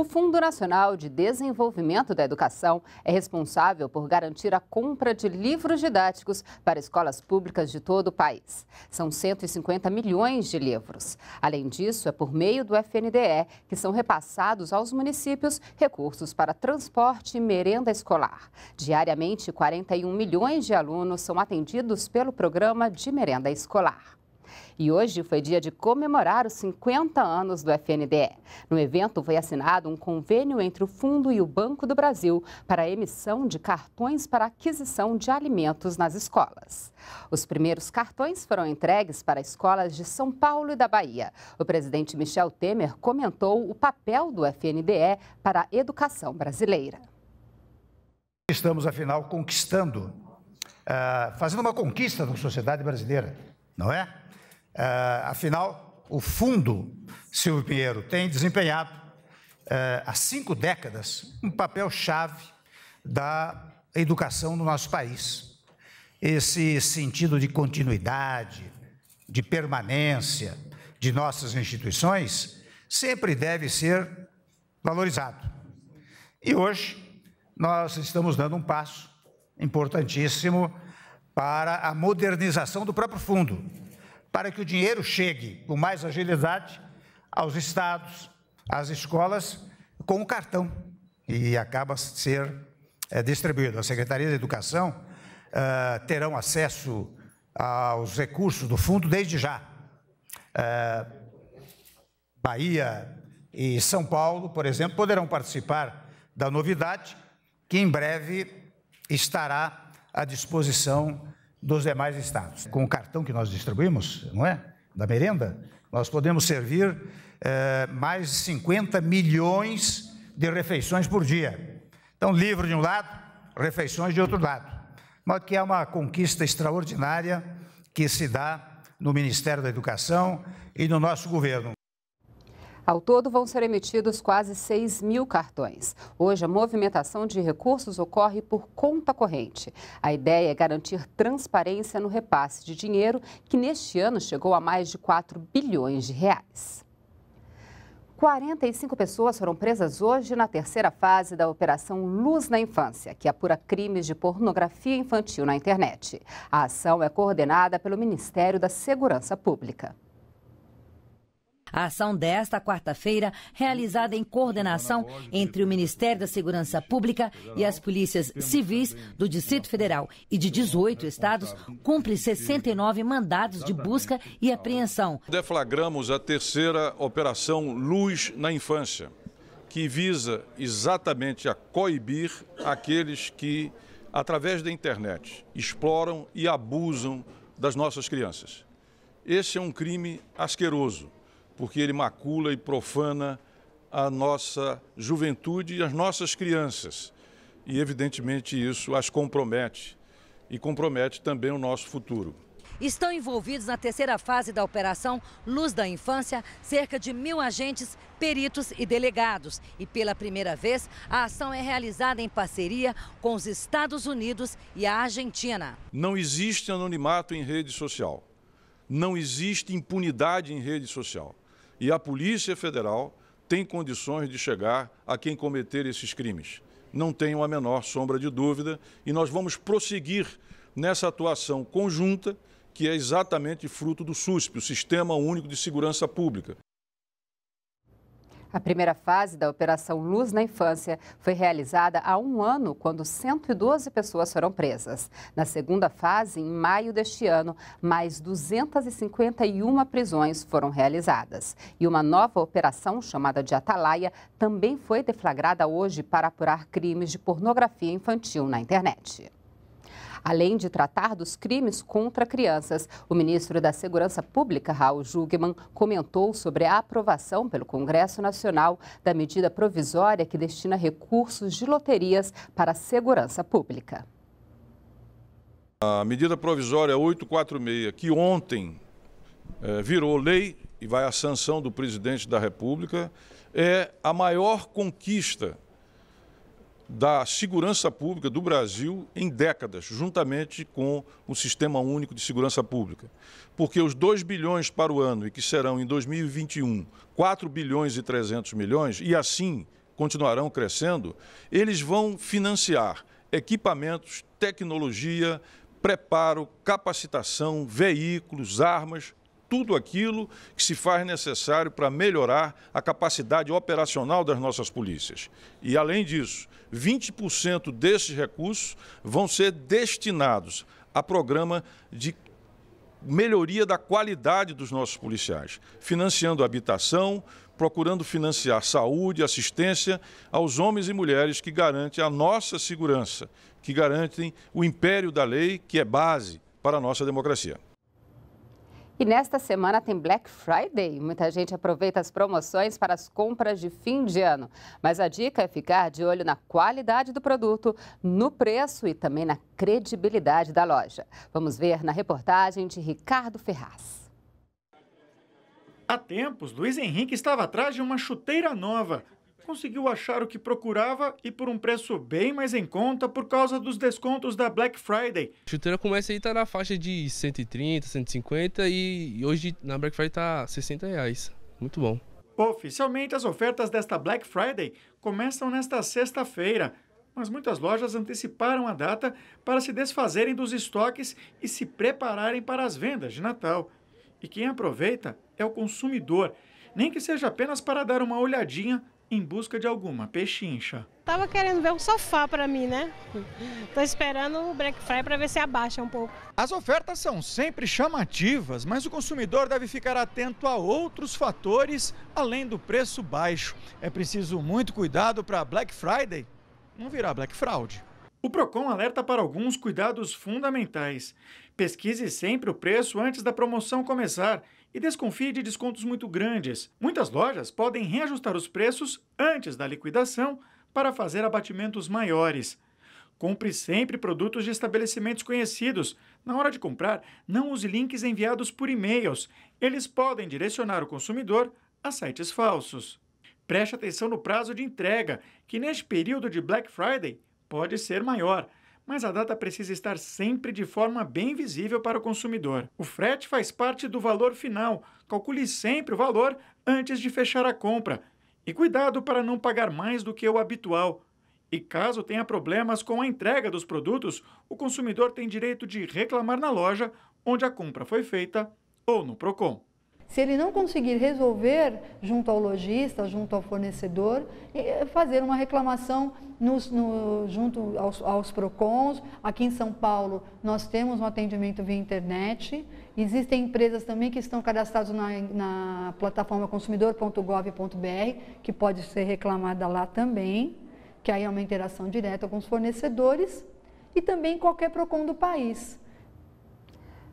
O Fundo Nacional de Desenvolvimento da Educação é responsável por garantir a compra de livros didáticos para escolas públicas de todo o país. São 150 milhões de livros. Além disso, é por meio do FNDE que são repassados aos municípios recursos para transporte e merenda escolar. Diariamente, 41 milhões de alunos são atendidos pelo programa de merenda escolar. E hoje foi dia de comemorar os 50 anos do FNDE. No evento foi assinado um convênio entre o Fundo e o Banco do Brasil para a emissão de cartões para aquisição de alimentos nas escolas. Os primeiros cartões foram entregues para escolas de São Paulo e da Bahia. O presidente Michel Temer comentou o papel do FNDE para a educação brasileira. Estamos, afinal, conquistando, uh, fazendo uma conquista na sociedade brasileira, não é? Ah, afinal, o fundo Silvio Pinheiro tem desempenhado ah, há cinco décadas um papel chave da educação no nosso país. Esse sentido de continuidade, de permanência de nossas instituições sempre deve ser valorizado. E hoje nós estamos dando um passo importantíssimo para a modernização do próprio fundo para que o dinheiro chegue com mais agilidade aos estados, às escolas, com o cartão e acaba ser é, distribuído. A Secretaria de Educação uh, terão acesso aos recursos do fundo desde já. Uh, Bahia e São Paulo, por exemplo, poderão participar da novidade que em breve estará à disposição dos demais estados. Com o cartão que nós distribuímos, não é? Da merenda, nós podemos servir eh, mais de 50 milhões de refeições por dia. Então, livro de um lado, refeições de outro lado. Mas que é uma conquista extraordinária que se dá no Ministério da Educação e no nosso governo. Ao todo, vão ser emitidos quase 6 mil cartões. Hoje, a movimentação de recursos ocorre por conta corrente. A ideia é garantir transparência no repasse de dinheiro, que neste ano chegou a mais de 4 bilhões de reais. 45 pessoas foram presas hoje na terceira fase da Operação Luz na Infância, que apura crimes de pornografia infantil na internet. A ação é coordenada pelo Ministério da Segurança Pública. A ação desta quarta-feira, realizada em coordenação entre o Ministério da Segurança Pública e as polícias civis do Distrito Federal e de 18 estados, cumpre 69 mandados de busca e apreensão. Deflagramos a terceira operação Luz na Infância, que visa exatamente a coibir aqueles que, através da internet, exploram e abusam das nossas crianças. Esse é um crime asqueroso porque ele macula e profana a nossa juventude e as nossas crianças. E, evidentemente, isso as compromete e compromete também o nosso futuro. Estão envolvidos na terceira fase da operação Luz da Infância cerca de mil agentes, peritos e delegados. E pela primeira vez, a ação é realizada em parceria com os Estados Unidos e a Argentina. Não existe anonimato em rede social. Não existe impunidade em rede social. E a Polícia Federal tem condições de chegar a quem cometer esses crimes. Não tenho a menor sombra de dúvida e nós vamos prosseguir nessa atuação conjunta que é exatamente fruto do SUSP, o Sistema Único de Segurança Pública. A primeira fase da Operação Luz na Infância foi realizada há um ano, quando 112 pessoas foram presas. Na segunda fase, em maio deste ano, mais 251 prisões foram realizadas. E uma nova operação, chamada de Atalaia, também foi deflagrada hoje para apurar crimes de pornografia infantil na internet além de tratar dos crimes contra crianças. O ministro da Segurança Pública, Raul Jugman, comentou sobre a aprovação pelo Congresso Nacional da medida provisória que destina recursos de loterias para a segurança pública. A medida provisória 846, que ontem eh, virou lei e vai à sanção do presidente da República, é a maior conquista da segurança pública do Brasil em décadas, juntamente com o Sistema Único de Segurança Pública. Porque os 2 bilhões para o ano, e que serão em 2021 4 bilhões e 300 milhões, e assim continuarão crescendo, eles vão financiar equipamentos, tecnologia, preparo, capacitação, veículos, armas, tudo aquilo que se faz necessário para melhorar a capacidade operacional das nossas polícias. E, além disso, 20% desses recursos vão ser destinados a programa de melhoria da qualidade dos nossos policiais, financiando habitação, procurando financiar saúde, assistência aos homens e mulheres que garantem a nossa segurança, que garantem o império da lei, que é base para a nossa democracia. E nesta semana tem Black Friday. Muita gente aproveita as promoções para as compras de fim de ano. Mas a dica é ficar de olho na qualidade do produto, no preço e também na credibilidade da loja. Vamos ver na reportagem de Ricardo Ferraz. Há tempos, Luiz Henrique estava atrás de uma chuteira nova, conseguiu achar o que procurava e por um preço bem mais em conta por causa dos descontos da Black Friday. A chuteira começa aí tá na faixa de 130, 150 e hoje na Black Friday tá 60 reais. Muito bom. Oficialmente as ofertas desta Black Friday começam nesta sexta-feira, mas muitas lojas anteciparam a data para se desfazerem dos estoques e se prepararem para as vendas de Natal. E quem aproveita é o consumidor, nem que seja apenas para dar uma olhadinha em busca de alguma pechincha. Tava querendo ver um sofá para mim, né? Tô esperando o Black Friday para ver se abaixa um pouco. As ofertas são sempre chamativas, mas o consumidor deve ficar atento a outros fatores além do preço baixo. É preciso muito cuidado para Black Friday não virar Black Fraud. O Procon alerta para alguns cuidados fundamentais. Pesquise sempre o preço antes da promoção começar e desconfie de descontos muito grandes. Muitas lojas podem reajustar os preços antes da liquidação para fazer abatimentos maiores. Compre sempre produtos de estabelecimentos conhecidos. Na hora de comprar, não use links enviados por e-mails. Eles podem direcionar o consumidor a sites falsos. Preste atenção no prazo de entrega, que neste período de Black Friday pode ser maior, mas a data precisa estar sempre de forma bem visível para o consumidor. O frete faz parte do valor final. Calcule sempre o valor antes de fechar a compra. E cuidado para não pagar mais do que o habitual. E caso tenha problemas com a entrega dos produtos, o consumidor tem direito de reclamar na loja onde a compra foi feita ou no Procon. Se ele não conseguir resolver junto ao lojista, junto ao fornecedor, eh, fazer uma reclamação nos, no, junto aos, aos PROCONs. Aqui em São Paulo, nós temos um atendimento via internet. Existem empresas também que estão cadastradas na, na plataforma consumidor.gov.br, que pode ser reclamada lá também, que aí é uma interação direta com os fornecedores e também qualquer PROCON do país.